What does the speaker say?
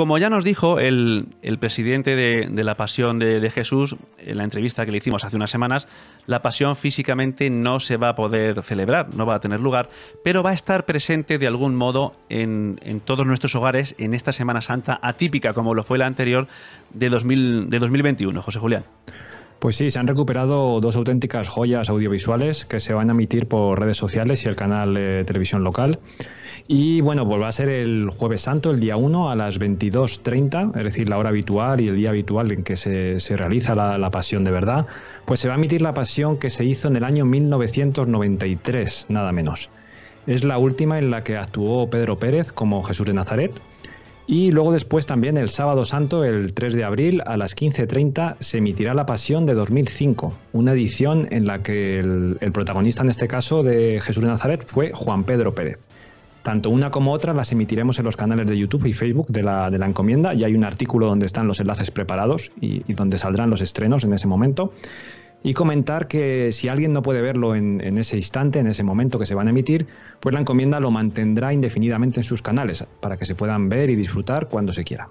Como ya nos dijo el, presidente de, la Pasión de, Jesús en la entrevista que le hicimos hace unas semanas, la Pasión físicamente no se va a poder celebrar, no va a tener lugar, pero va a estar presente de algún modo en, todos nuestros hogares en esta Semana Santa atípica como lo fue la anterior de, 2000, de 2021. José Julián. Pues sí, se han recuperado dos auténticas joyas audiovisuales que se van a emitir por redes sociales y el canal de eh, televisión local. Y bueno, pues a ser el jueves santo, el día 1 a las 22.30, es decir, la hora habitual y el día habitual en que se, realiza la, la, pasión de verdad. Pues se va a emitir la pasión que se hizo en el año 1993, nada menos. Es la última en la que actuó Pedro Pérez como Jesús de Nazaret y luego después también el sábado santo, el 3 de abril, a las 15.30 se emitirá La Pasión de 2005, una edición en la que el, protagonista en este caso de Jesús de Nazaret fue Juan Pedro Pérez. Tanto una como otra las emitiremos en los canales de YouTube y Facebook de la, de la encomienda y hay un artículo donde están los enlaces preparados y donde saldrán los estrenos en ese momento. Y comentar que si alguien no puede verlo en, ese instante, en ese momento que se van a emitir, pues la encomienda lo mantendrá indefinidamente en sus canales para que se puedan ver y disfrutar cuando se quiera.